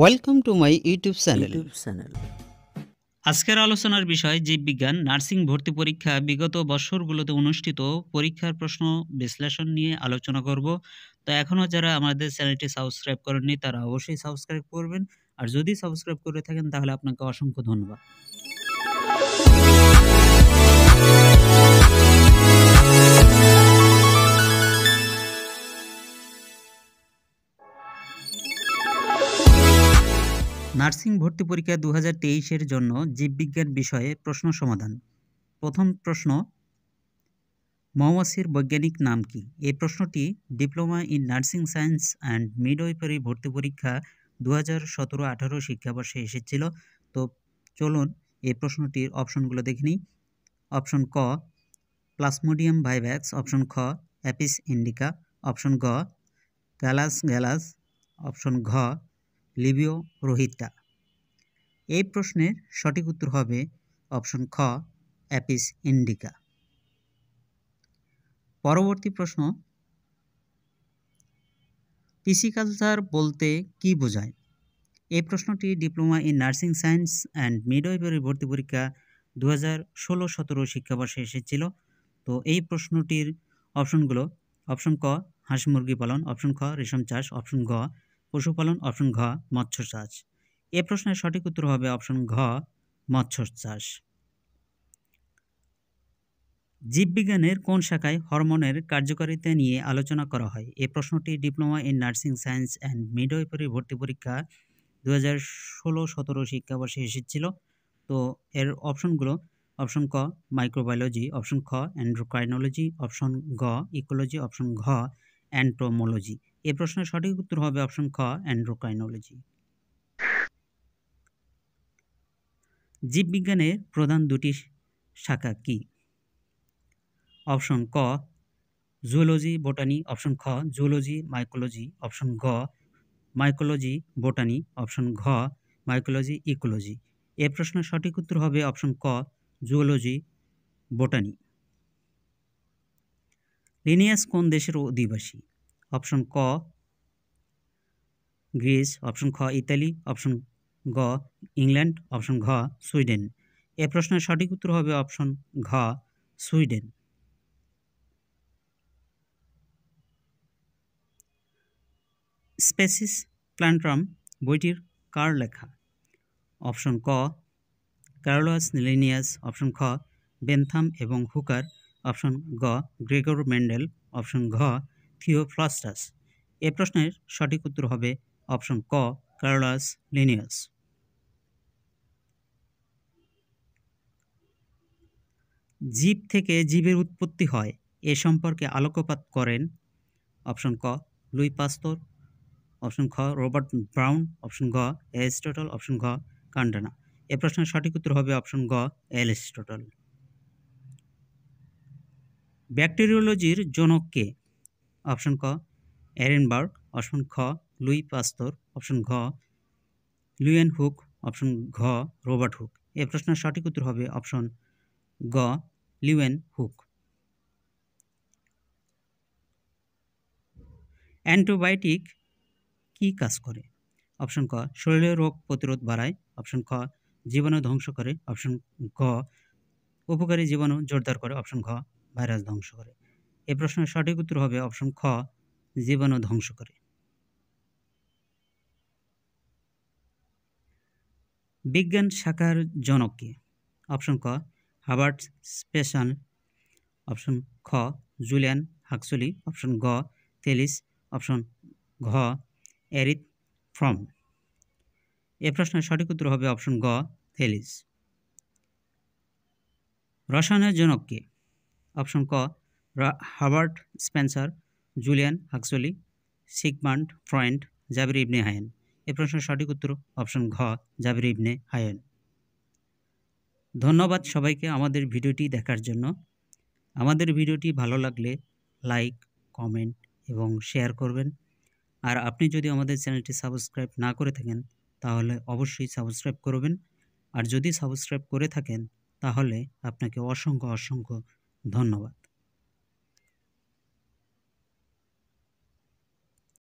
welcome to my YouTube channel channel আজকের আলোচনার বিষয় জীববিজ্ঞান নার্সিং ভর্তি পরীক্ষা বিগত বছরগুলোতে অনুষ্ঠিত পরীক্ষার প্রশ্ন বিশ্লেষণ নিয়ে আলোচনা করব তো এখনও যারা আমাদের চ্যানেলটি সাবস্ক্রাইব করেননি তারা অবশ্যই সাবস্ক্রাইব করবেন আর যদি সাবস্ক্রাইব করে থাকেন তাহলে আপনাকে অসংখ্য ধন্যবাদ নার্সিং ভর্তি পরীক্ষা দু হাজার জন্য জীববিজ্ঞান বিষয়ে প্রশ্ন সমাধান প্রথম প্রশ্ন মৌমাছির বৈজ্ঞানিক নাম কি এই প্রশ্নটি diploma in nursing science and midwifery ভর্তি পরীক্ষা দু হাজার সতেরো আঠারো শিক্ষাবর্ষে এসেছিল তো চলুন এই প্রশ্নটির অপশনগুলো দেখে নিই অপশন ক প্লাসমোডিয়াম ভাইভ্যাক্স অপশন খ অ্যাপিস ইন্ডিকা অপশন গ গ্যালাস গ্যালাস অপশন ঘ লিবীয় রোহিতা এই প্রশ্নের সঠিক উত্তর হবে অপশন খ অ্যাপিস ইন্ডিকা পরবর্তী প্রশ্ন পিসিকালচার বলতে কি বোঝায় এই প্রশ্নটি diploma in nursing science and midwifery ভর্তি পরীক্ষা দু হাজার ষোলো সতেরো শিক্ষাবর্ষে এসেছিল তো এই প্রশ্নটির অপশনগুলো অপশন ক হাঁস মুরগি পালন অপশন খ রেশম চাষ অপশন ঘ পশুপালন অপশন ঘ মৎস্য চাষ এ প্রশ্নের সঠিক উত্তর হবে অপশন ঘ মৎস্য চাষ জীববিজ্ঞানের কোন শাখায় হরমোনের কার্যকারিতা নিয়ে আলোচনা করা হয় এ প্রশ্নটি diploma in nursing science and midwifery ভর্তি পরীক্ষা দু হাজার ষোলো সতেরো শিক্ষাবর্ষে এসেছিল তো এর অপশনগুলো অপশন ক মাইক্রোবায়োলজি অপশন খ অ্যান্ড্রোক্রাইনোলজি অপশন গ ইকোলজি অপশন ঘ অ্যান্ট্রোমোলজি এ প্রশ্নের সঠিক উত্তর হবে অপশন খ অ্যান্ড্রোক্রাইনোলজি জীববিজ্ঞানের প্রধান দুটি শাখা কি অপশন ক জুওলজি বোটানি অপশন খ জুলজি মাইকোলজি অপশন গ মাইকোলজি বোটানি অপশন ঘ মাইকোলজি ইকোলজি এ প্রশ্নের সঠিক উত্তর হবে অপশন ক জুওলজি বোটানি লিনিয়াস কোন দেশের অধিবাসী অপশন ক গ্রিস অপশন খ ইতালি অপশন গ ইংল্যান্ড অপশন ঘ সুইডেন এ প্রশ্নের সঠিক উত্তর হবে অপশন ঘ সুইডেন স্পেসিস প্ল্যান্ট্রাম বইটির কার লেখা অপশন ক কার্লোয়াস নিলিনিয়াস অপশন খ বেনথাম এবং হুকার অপশন গ গ্রেগর মেন্ডেল অপশন ঘ থিওফ্লাস্টাস এ প্রশ্নের সঠিক উত্তর হবে অপশন ক ক্যারোলাস লিনিয়াস জীব থেকে জীবের উৎপত্তি হয় এ সম্পর্কে আলোকপাত করেন অপশন ক লুই পাস্তর অপশন খ রবার্ট ব্রাউন অপশন গ অ্যারিস্টটল অপশন ঘ কান্ডানা এ প্রশ্নের সঠিক উত্তর হবে অপশন গ অ্যারিস্টটল ব্যাকটেরিওলজির জনক কে অপশন ক এরেনবার্গ অপশন খ লুই পাস্তর অপশন ঘ লুয়েন হুক অপশন ঘ রোবার্ট হুক এ প্রশ্নের সঠিক উত্তর হবে অপশন গ লিউয়েন হুক অ্যান্টিবায়োটিক কি কাজ করে অপশন ক শরীরে রোগ প্রতিরোধ বাড়ায় অপশন খ জীবাণু ধ্বংস করে অপশন ঘ উপকারী জীবাণু জোরদার করে অপশন ঘ ভাইরাস ধ্বংস করে এ প্রশ্নের সঠিক উত্তর হবে অপশন খ জীবাণু ধ্বংস করে বিজ্ঞান শাখার জনককে অপশন ক হাবার্ট স্পেশাল অপশন খ জুলিয়ান হাকসুলি অপশন গ তেলিস অপশন ঘ এরিথ ফ্রম এ প্রশ্নের সঠিক উত্তর হবে অপশন গ থেলিস রসায়নের জনককে অপশন ক Herbert Spencer Julian Huxley Sigmund Freud Jabir ibn Hayyan এ প্রশ্নের সঠিক উত্তর অপশন ঘ জাবির ইবনে হায়েন ধন্যবাদ সবাইকে আমাদের ভিডিওটি দেখার জন্য আমাদের ভিডিওটি ভালো লাগলে লাইক কমেন্ট এবং শেয়ার করবেন আর আপনি যদি আমাদের চ্যানেলটি সাবস্ক্রাইব না করে থাকেন তাহলে অবশ্যই সাবস্ক্রাইব করবেন আর যদি সাবস্ক্রাইব করে থাকেন তাহলে আপনাকে অসংখ্য অসংখ্য ধন্যবাদ